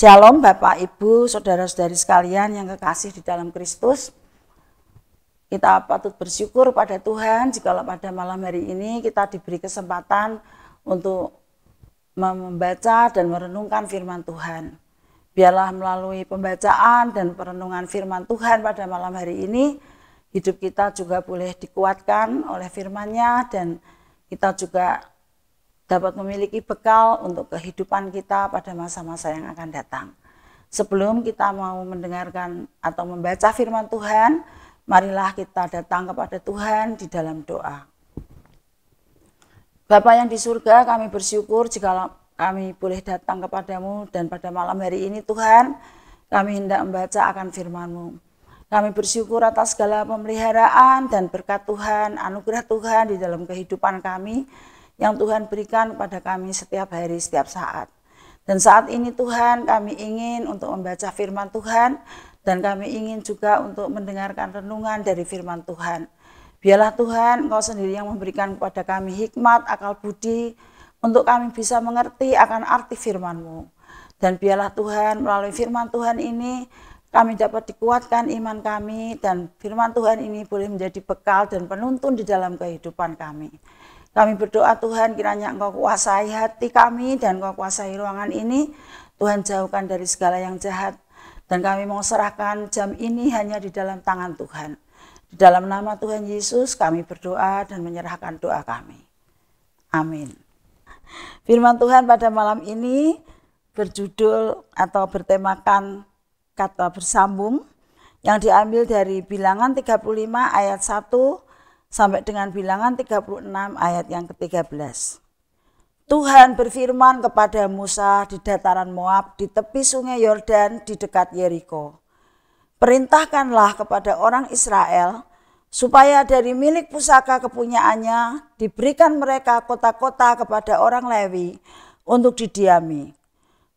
Shalom Bapak Ibu, Saudara-saudari sekalian yang kekasih di dalam Kristus. Kita patut bersyukur pada Tuhan jika pada malam hari ini kita diberi kesempatan untuk membaca dan merenungkan firman Tuhan. Biarlah melalui pembacaan dan perenungan firman Tuhan pada malam hari ini, hidup kita juga boleh dikuatkan oleh firman-Nya dan kita juga dapat memiliki bekal untuk kehidupan kita pada masa-masa yang akan datang. Sebelum kita mau mendengarkan atau membaca firman Tuhan, marilah kita datang kepada Tuhan di dalam doa. Bapak yang di surga, kami bersyukur jika kami boleh datang kepadamu dan pada malam hari ini Tuhan, kami hendak membaca akan firmanmu. Kami bersyukur atas segala pemeliharaan dan berkat Tuhan, anugerah Tuhan di dalam kehidupan kami yang Tuhan berikan kepada kami setiap hari, setiap saat. Dan saat ini Tuhan kami ingin untuk membaca firman Tuhan dan kami ingin juga untuk mendengarkan renungan dari firman Tuhan. Biarlah Tuhan Engkau sendiri yang memberikan kepada kami hikmat, akal budi, untuk kami bisa mengerti akan arti firman-Mu. Dan biarlah Tuhan melalui firman Tuhan ini kami dapat dikuatkan iman kami dan firman Tuhan ini boleh menjadi bekal dan penuntun di dalam kehidupan kami. Kami berdoa Tuhan kiranya Engkau kuasai hati kami dan Engkau kuasai ruangan ini. Tuhan jauhkan dari segala yang jahat. Dan kami mau serahkan jam ini hanya di dalam tangan Tuhan. Di dalam nama Tuhan Yesus kami berdoa dan menyerahkan doa kami. Amin. Firman Tuhan pada malam ini berjudul atau bertemakan kata bersambung yang diambil dari bilangan 35 ayat 1 sampai dengan bilangan 36 ayat yang ke-13. Tuhan berfirman kepada Musa di dataran Moab di tepi sungai Yordan di dekat Yeriko. Perintahkanlah kepada orang Israel supaya dari milik pusaka kepunyaannya diberikan mereka kota-kota kepada orang Lewi untuk didiami.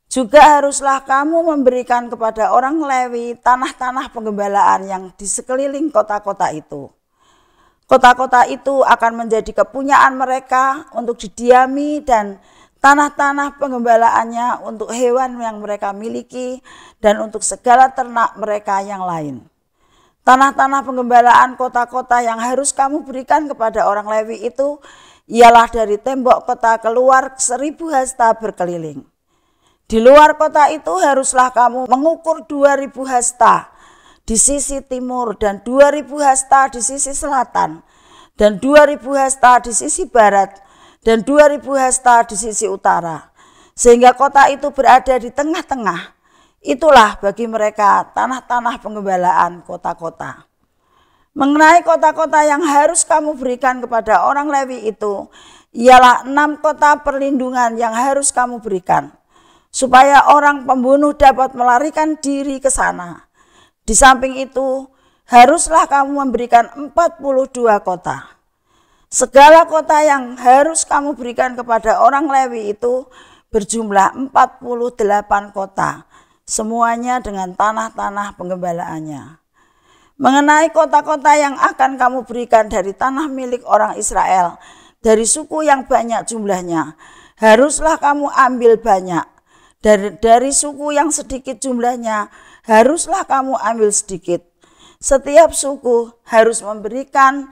Juga haruslah kamu memberikan kepada orang Lewi tanah-tanah penggembalaan yang di sekeliling kota-kota itu. Kota-kota itu akan menjadi kepunyaan mereka untuk didiami dan tanah-tanah penggembalaannya untuk hewan yang mereka miliki dan untuk segala ternak mereka yang lain. Tanah-tanah penggembalaan kota-kota yang harus kamu berikan kepada orang Lewi itu ialah dari tembok kota keluar seribu hasta berkeliling. Di luar kota itu haruslah kamu mengukur dua ribu hasta di sisi timur dan 2000 hasta di sisi selatan dan 2000 hasta di sisi barat dan 2000 hasta di sisi utara sehingga kota itu berada di tengah-tengah itulah bagi mereka tanah-tanah penggembalaan kota-kota mengenai kota-kota yang harus kamu berikan kepada orang Lewi itu ialah enam kota perlindungan yang harus kamu berikan supaya orang pembunuh dapat melarikan diri ke sana di samping itu, haruslah kamu memberikan 42 kota. Segala kota yang harus kamu berikan kepada orang Lewi itu berjumlah 48 kota, semuanya dengan tanah-tanah penggembalaannya. Mengenai kota-kota yang akan kamu berikan dari tanah milik orang Israel, dari suku yang banyak jumlahnya, haruslah kamu ambil banyak. Dari, dari suku yang sedikit jumlahnya, haruslah kamu ambil sedikit. Setiap suku harus memberikan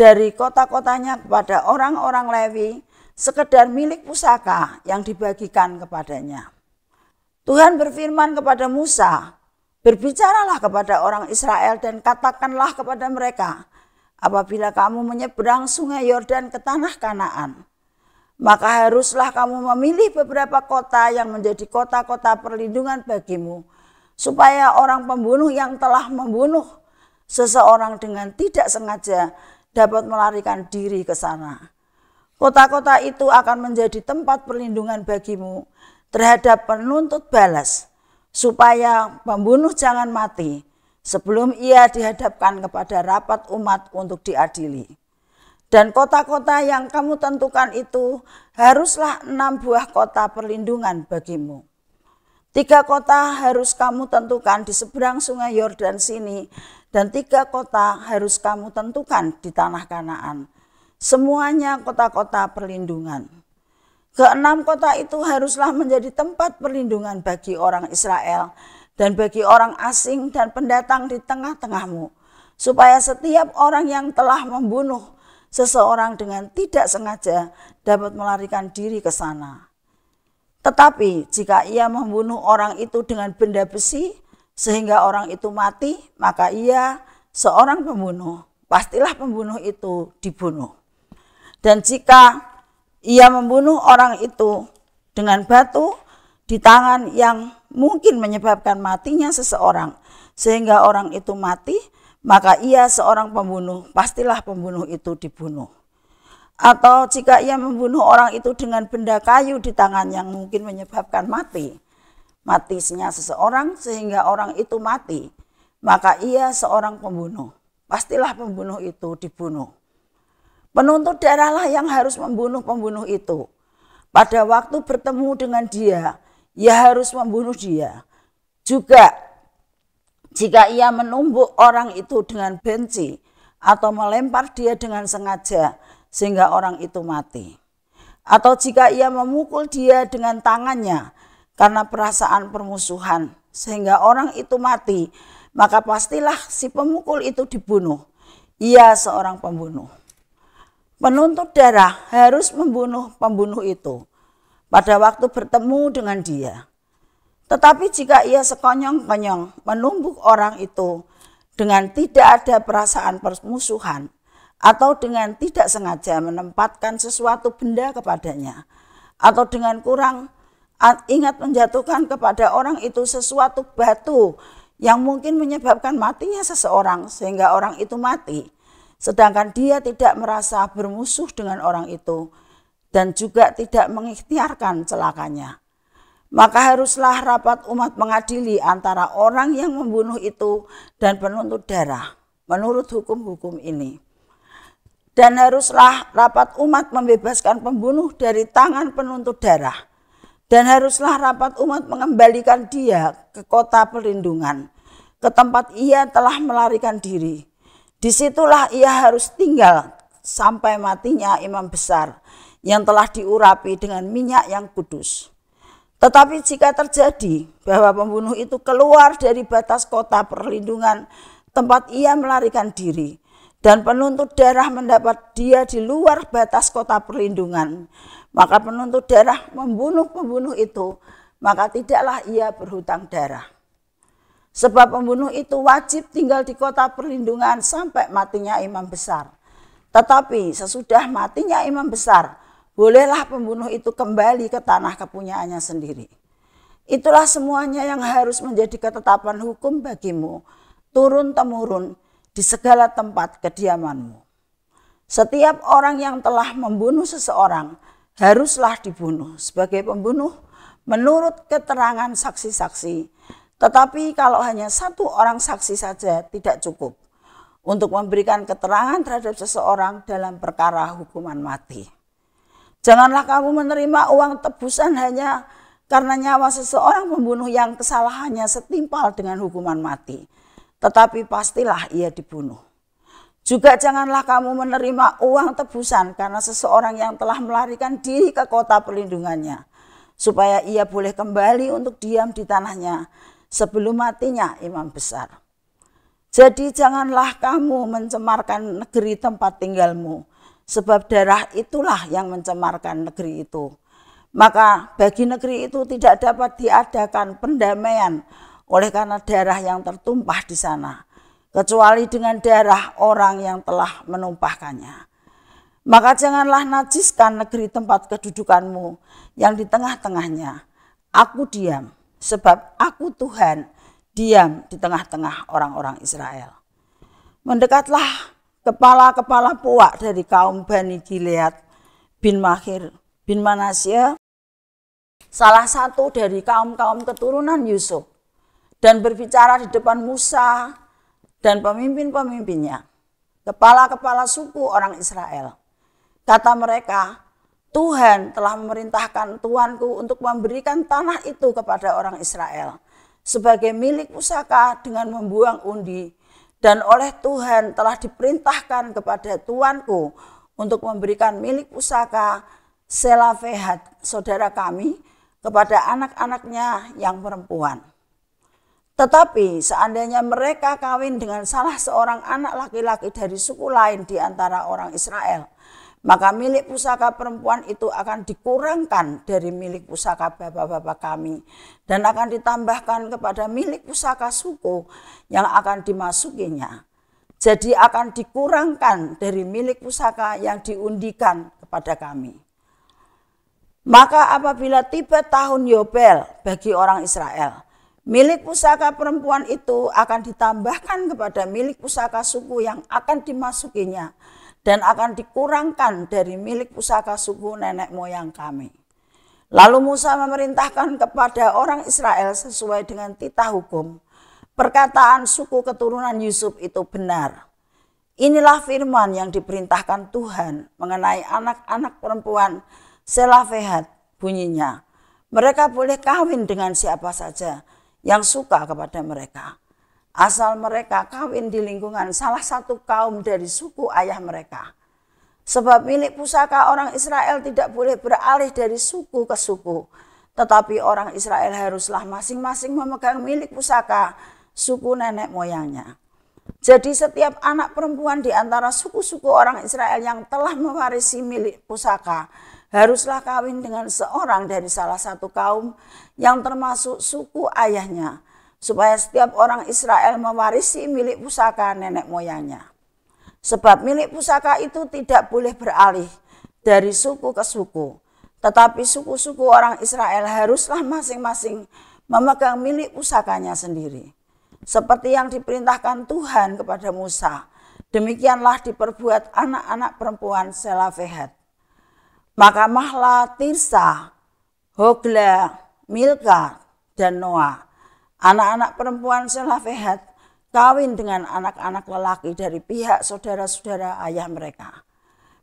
dari kota-kotanya kepada orang-orang Lewi sekedar milik pusaka yang dibagikan kepadanya. Tuhan berfirman kepada Musa, "Berbicaralah kepada orang Israel dan katakanlah kepada mereka, apabila kamu menyeberang sungai Yordan ke tanah Kanaan, maka haruslah kamu memilih beberapa kota yang menjadi kota-kota perlindungan bagimu supaya orang pembunuh yang telah membunuh seseorang dengan tidak sengaja dapat melarikan diri ke sana. Kota-kota itu akan menjadi tempat perlindungan bagimu terhadap penuntut balas, supaya pembunuh jangan mati sebelum ia dihadapkan kepada rapat umat untuk diadili. Dan kota-kota yang kamu tentukan itu haruslah enam buah kota perlindungan bagimu. Tiga kota harus kamu tentukan di seberang sungai Yordan sini, dan tiga kota harus kamu tentukan di tanah Kanaan. Semuanya kota-kota perlindungan. Keenam kota itu haruslah menjadi tempat perlindungan bagi orang Israel dan bagi orang asing dan pendatang di tengah-tengahmu, supaya setiap orang yang telah membunuh seseorang dengan tidak sengaja dapat melarikan diri ke sana. Tetapi jika ia membunuh orang itu dengan benda besi sehingga orang itu mati, maka ia seorang pembunuh, pastilah pembunuh itu dibunuh. Dan jika ia membunuh orang itu dengan batu di tangan yang mungkin menyebabkan matinya seseorang sehingga orang itu mati, maka ia seorang pembunuh, pastilah pembunuh itu dibunuh atau jika ia membunuh orang itu dengan benda kayu di tangan yang mungkin menyebabkan mati, matisnya seseorang sehingga orang itu mati, maka ia seorang pembunuh. Pastilah pembunuh itu dibunuh. Penuntut darahlah yang harus membunuh pembunuh itu. Pada waktu bertemu dengan dia, ia harus membunuh dia. Juga jika ia menumbuk orang itu dengan benci atau melempar dia dengan sengaja, sehingga orang itu mati. Atau jika ia memukul dia dengan tangannya karena perasaan permusuhan sehingga orang itu mati, maka pastilah si pemukul itu dibunuh. Ia seorang pembunuh. Penuntut darah harus membunuh pembunuh itu pada waktu bertemu dengan dia. Tetapi jika ia sekonyong-konyong menumbuk orang itu dengan tidak ada perasaan permusuhan, atau dengan tidak sengaja menempatkan sesuatu benda kepadanya, atau dengan kurang ingat menjatuhkan kepada orang itu sesuatu batu yang mungkin menyebabkan matinya seseorang sehingga orang itu mati, sedangkan dia tidak merasa bermusuh dengan orang itu dan juga tidak mengikhtiarkan celakanya. Maka haruslah rapat umat mengadili antara orang yang membunuh itu dan penuntut darah menurut hukum-hukum ini. Dan haruslah rapat umat membebaskan pembunuh dari tangan penuntut darah. Dan haruslah rapat umat mengembalikan dia ke kota perlindungan, ke tempat ia telah melarikan diri. Disitulah ia harus tinggal sampai matinya imam besar yang telah diurapi dengan minyak yang kudus. Tetapi jika terjadi bahwa pembunuh itu keluar dari batas kota perlindungan tempat ia melarikan diri, dan penuntut darah mendapat dia di luar batas kota perlindungan, maka penuntut darah membunuh pembunuh itu, maka tidaklah ia berhutang darah. Sebab pembunuh itu wajib tinggal di kota perlindungan sampai matinya imam besar. Tetapi sesudah matinya imam besar, bolehlah pembunuh itu kembali ke tanah kepunyaannya sendiri. Itulah semuanya yang harus menjadi ketetapan hukum bagimu, turun-temurun, di segala tempat kediamanmu. Setiap orang yang telah membunuh seseorang haruslah dibunuh sebagai pembunuh menurut keterangan saksi-saksi. Tetapi kalau hanya satu orang saksi saja tidak cukup untuk memberikan keterangan terhadap seseorang dalam perkara hukuman mati. Janganlah kamu menerima uang tebusan hanya karena nyawa seseorang membunuh yang kesalahannya setimpal dengan hukuman mati tetapi pastilah ia dibunuh. Juga janganlah kamu menerima uang tebusan karena seseorang yang telah melarikan diri ke kota perlindungannya, supaya ia boleh kembali untuk diam di tanahnya sebelum matinya imam besar. Jadi janganlah kamu mencemarkan negeri tempat tinggalmu, sebab darah itulah yang mencemarkan negeri itu. Maka bagi negeri itu tidak dapat diadakan pendamaian oleh karena darah yang tertumpah di sana, kecuali dengan darah orang yang telah menumpahkannya. Maka janganlah najiskan negeri tempat kedudukanmu yang di tengah-tengahnya. Aku diam, sebab aku Tuhan diam di tengah-tengah orang-orang Israel. Mendekatlah kepala-kepala puak dari kaum Bani Gilead bin Mahir bin Manasya, salah satu dari kaum-kaum keturunan Yusuf dan berbicara di depan Musa dan pemimpin-pemimpinnya, kepala-kepala suku orang Israel. Kata mereka, Tuhan telah memerintahkan tuanku untuk memberikan tanah itu kepada orang Israel sebagai milik pusaka dengan membuang undi dan oleh Tuhan telah diperintahkan kepada tuanku untuk memberikan milik pusaka Selafehat saudara kami kepada anak-anaknya yang perempuan. Tetapi seandainya mereka kawin dengan salah seorang anak laki-laki dari suku lain di antara orang Israel, maka milik pusaka perempuan itu akan dikurangkan dari milik pusaka bapak-bapak kami dan akan ditambahkan kepada milik pusaka suku yang akan dimasukinya. Jadi akan dikurangkan dari milik pusaka yang diundikan kepada kami. Maka apabila tiba tahun Yobel bagi orang Israel, Milik pusaka perempuan itu akan ditambahkan kepada milik pusaka suku yang akan dimasukinya dan akan dikurangkan dari milik pusaka suku nenek moyang kami. Lalu Musa memerintahkan kepada orang Israel sesuai dengan titah hukum. Perkataan suku keturunan Yusuf itu benar. Inilah firman yang diperintahkan Tuhan mengenai anak-anak perempuan Selafehat bunyinya. Mereka boleh kawin dengan siapa saja yang suka kepada mereka. Asal mereka kawin di lingkungan salah satu kaum dari suku ayah mereka. Sebab milik pusaka orang Israel tidak boleh beralih dari suku ke suku. Tetapi orang Israel haruslah masing-masing memegang milik pusaka suku nenek moyangnya. Jadi setiap anak perempuan di antara suku-suku orang Israel yang telah mewarisi milik pusaka haruslah kawin dengan seorang dari salah satu kaum yang termasuk suku ayahnya, supaya setiap orang Israel mewarisi milik pusaka nenek moyangnya. Sebab milik pusaka itu tidak boleh beralih dari suku ke suku, tetapi suku-suku orang Israel haruslah masing-masing memegang milik pusakanya sendiri. Seperti yang diperintahkan Tuhan kepada Musa, demikianlah diperbuat anak-anak perempuan Selafehat. Makamahlah Tirsa, Hogla, Milka, dan Noah. Anak-anak perempuan Selafehat kawin dengan anak-anak lelaki dari pihak saudara-saudara ayah mereka.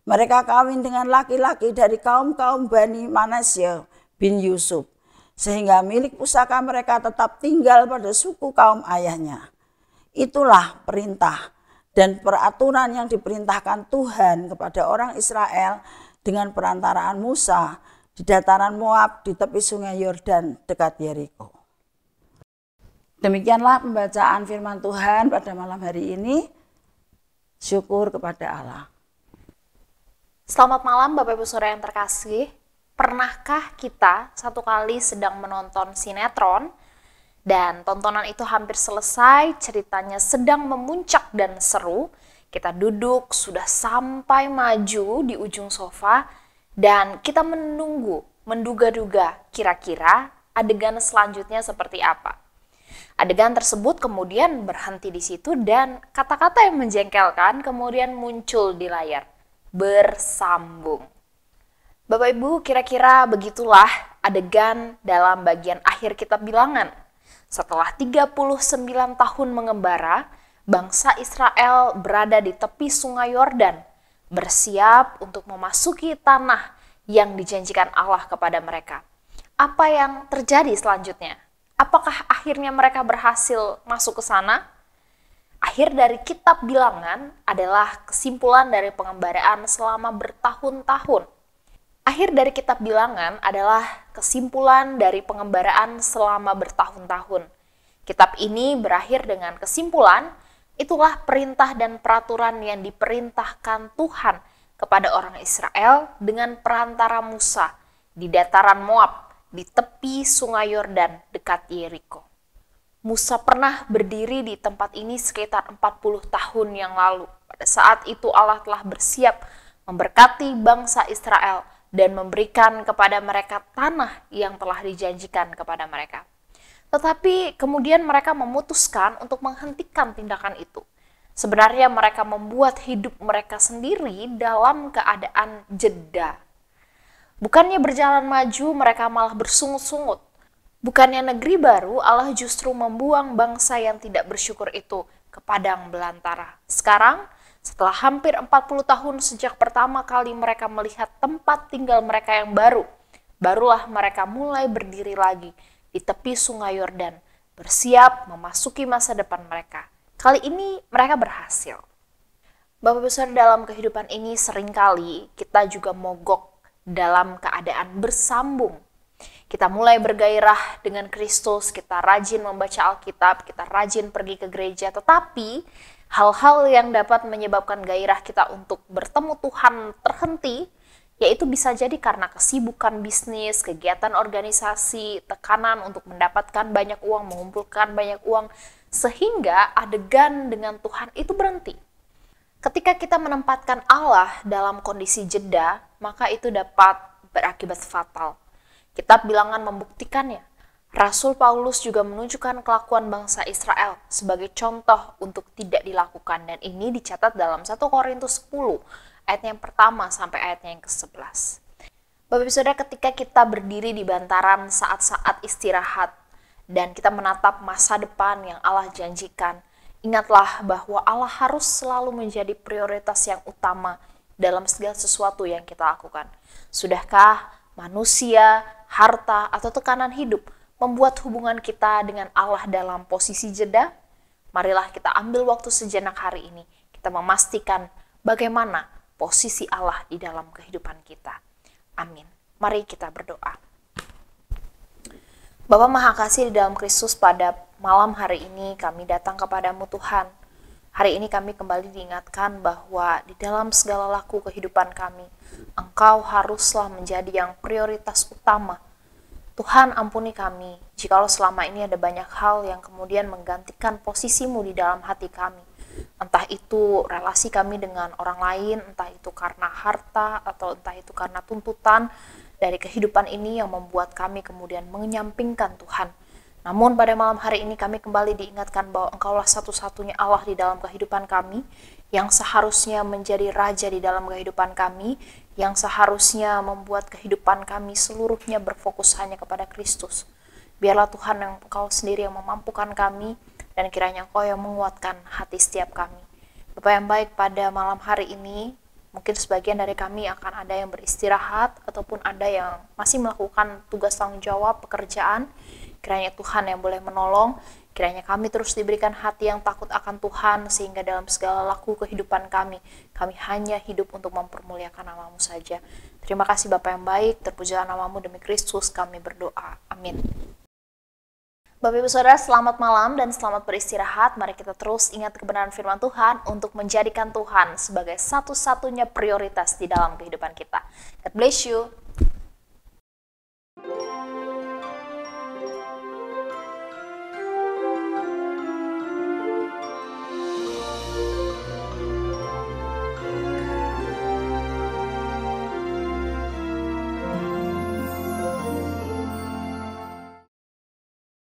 Mereka kawin dengan laki-laki dari kaum-kaum Bani Manasya bin Yusuf. Sehingga milik pusaka mereka tetap tinggal pada suku kaum ayahnya. Itulah perintah dan peraturan yang diperintahkan Tuhan kepada orang Israel dengan perantaraan Musa di dataran Moab di tepi sungai Yordan dekat Yeriko. Demikianlah pembacaan firman Tuhan pada malam hari ini. Syukur kepada Allah. Selamat malam Bapak Ibu Saudara yang terkasih. Pernahkah kita satu kali sedang menonton sinetron dan tontonan itu hampir selesai, ceritanya sedang memuncak dan seru, kita duduk, sudah sampai maju di ujung sofa, dan kita menunggu, menduga-duga kira-kira adegan selanjutnya seperti apa. Adegan tersebut kemudian berhenti di situ dan kata-kata yang menjengkelkan kemudian muncul di layar. Bersambung. Bapak Ibu, kira-kira begitulah adegan dalam bagian akhir kitab bilangan. Setelah 39 tahun mengembara, bangsa Israel berada di tepi sungai Yordan, bersiap untuk memasuki tanah yang dijanjikan Allah kepada mereka. Apa yang terjadi selanjutnya? Apakah akhirnya mereka berhasil masuk ke sana? Akhir dari kitab bilangan adalah kesimpulan dari pengembaraan selama bertahun-tahun. Akhir dari kitab bilangan adalah kesimpulan dari pengembaraan selama bertahun-tahun. Kitab ini berakhir dengan kesimpulan Itulah perintah dan peraturan yang diperintahkan Tuhan kepada orang Israel dengan perantara Musa di dataran Moab, di tepi sungai Yordan dekat Yeriko. Musa pernah berdiri di tempat ini sekitar 40 tahun yang lalu. Pada saat itu Allah telah bersiap memberkati bangsa Israel dan memberikan kepada mereka tanah yang telah dijanjikan kepada mereka. Tetapi kemudian mereka memutuskan untuk menghentikan tindakan itu. Sebenarnya mereka membuat hidup mereka sendiri dalam keadaan jeda. Bukannya berjalan maju, mereka malah bersungut-sungut. Bukannya negeri baru, Allah justru membuang bangsa yang tidak bersyukur itu ke padang belantara. Sekarang, setelah hampir 40 tahun sejak pertama kali mereka melihat tempat tinggal mereka yang baru, barulah mereka mulai berdiri lagi di tepi sungai Yordan, bersiap memasuki masa depan mereka. Kali ini mereka berhasil. Bapak besar dalam kehidupan ini seringkali kita juga mogok dalam keadaan bersambung. Kita mulai bergairah dengan Kristus, kita rajin membaca Alkitab, kita rajin pergi ke gereja, tetapi hal-hal yang dapat menyebabkan gairah kita untuk bertemu Tuhan terhenti yaitu bisa jadi karena kesibukan bisnis, kegiatan organisasi, tekanan untuk mendapatkan banyak uang, mengumpulkan banyak uang, sehingga adegan dengan Tuhan itu berhenti. Ketika kita menempatkan Allah dalam kondisi jeda, maka itu dapat berakibat fatal. Kitab bilangan membuktikannya. Rasul Paulus juga menunjukkan kelakuan bangsa Israel sebagai contoh untuk tidak dilakukan dan ini dicatat dalam 1 Korintus 10 ayatnya yang pertama sampai ayatnya yang ke-11. Bapak Ibu Saudara, ketika kita berdiri di bantaran saat-saat istirahat dan kita menatap masa depan yang Allah janjikan, ingatlah bahwa Allah harus selalu menjadi prioritas yang utama dalam segala sesuatu yang kita lakukan. Sudahkah manusia, harta, atau tekanan hidup membuat hubungan kita dengan Allah dalam posisi jeda? Marilah kita ambil waktu sejenak hari ini. Kita memastikan bagaimana posisi Allah di dalam kehidupan kita. Amin. Mari kita berdoa. Bapa Maha Kasih di dalam Kristus pada malam hari ini kami datang kepadamu Tuhan. Hari ini kami kembali diingatkan bahwa di dalam segala laku kehidupan kami, Engkau haruslah menjadi yang prioritas utama. Tuhan ampuni kami, jikalau selama ini ada banyak hal yang kemudian menggantikan posisimu di dalam hati kami entah itu relasi kami dengan orang lain, entah itu karena harta atau entah itu karena tuntutan dari kehidupan ini yang membuat kami kemudian menyampingkan Tuhan. Namun pada malam hari ini kami kembali diingatkan bahwa Engkaulah satu-satunya Allah di dalam kehidupan kami yang seharusnya menjadi raja di dalam kehidupan kami, yang seharusnya membuat kehidupan kami seluruhnya berfokus hanya kepada Kristus. Biarlah Tuhan yang Engkau sendiri yang memampukan kami dan kiranya Engkau yang menguatkan hati setiap kami. Bapak yang baik pada malam hari ini, mungkin sebagian dari kami akan ada yang beristirahat ataupun ada yang masih melakukan tugas tanggung jawab pekerjaan. Kiranya Tuhan yang boleh menolong, Kiranya kami terus diberikan hati yang takut akan Tuhan, sehingga dalam segala laku kehidupan kami, kami hanya hidup untuk mempermuliakan namamu saja. Terima kasih Bapak yang baik, terpujilah namamu demi Kristus kami berdoa. Amin. Bapak Ibu Saudara, selamat malam dan selamat beristirahat. Mari kita terus ingat kebenaran firman Tuhan untuk menjadikan Tuhan sebagai satu-satunya prioritas di dalam kehidupan kita. God bless you.